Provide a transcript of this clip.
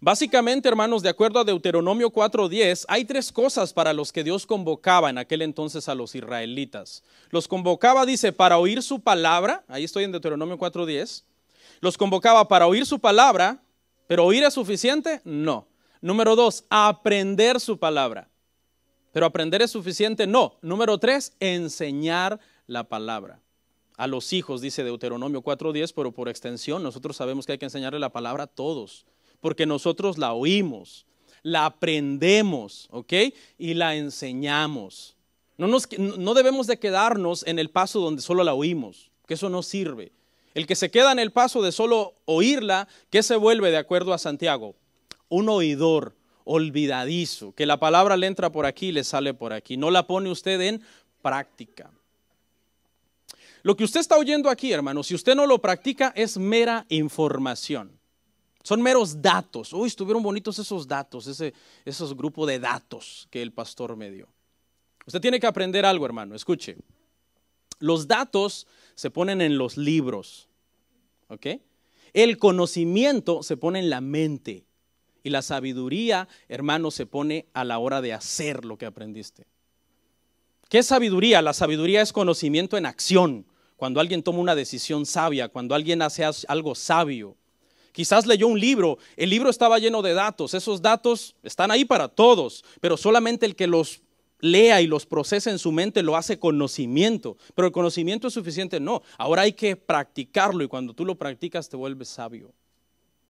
Básicamente, hermanos, de acuerdo a Deuteronomio 4.10, hay tres cosas para los que Dios convocaba en aquel entonces a los israelitas. Los convocaba, dice, para oír su palabra, ahí estoy en Deuteronomio 4.10, los convocaba para oír su palabra, pero oír es suficiente, no. Número dos, aprender su palabra. Pero aprender es suficiente, no. Número tres, enseñar la palabra a los hijos, dice Deuteronomio 4.10, pero por extensión nosotros sabemos que hay que enseñarle la palabra a todos porque nosotros la oímos, la aprendemos, ¿ok? Y la enseñamos. No, nos, no debemos de quedarnos en el paso donde solo la oímos, que eso no sirve. El que se queda en el paso de solo oírla, ¿qué se vuelve de acuerdo a Santiago? Un oidor olvidadizo, que la palabra le entra por aquí y le sale por aquí. No la pone usted en práctica. Lo que usted está oyendo aquí, hermano, si usted no lo practica, es mera información. Son meros datos. Uy, estuvieron bonitos esos datos, ese, esos grupo de datos que el pastor me dio. Usted tiene que aprender algo, hermano. Escuche. Los datos se ponen en los libros. ¿Ok? El conocimiento se pone en la mente. Y la sabiduría, hermano, se pone a la hora de hacer lo que aprendiste. ¿Qué es sabiduría? La sabiduría es conocimiento en acción. Cuando alguien toma una decisión sabia, cuando alguien hace algo sabio. Quizás leyó un libro, el libro estaba lleno de datos, esos datos están ahí para todos, pero solamente el que los lea y los procesa en su mente lo hace conocimiento, pero el conocimiento es suficiente, no, ahora hay que practicarlo y cuando tú lo practicas te vuelves sabio.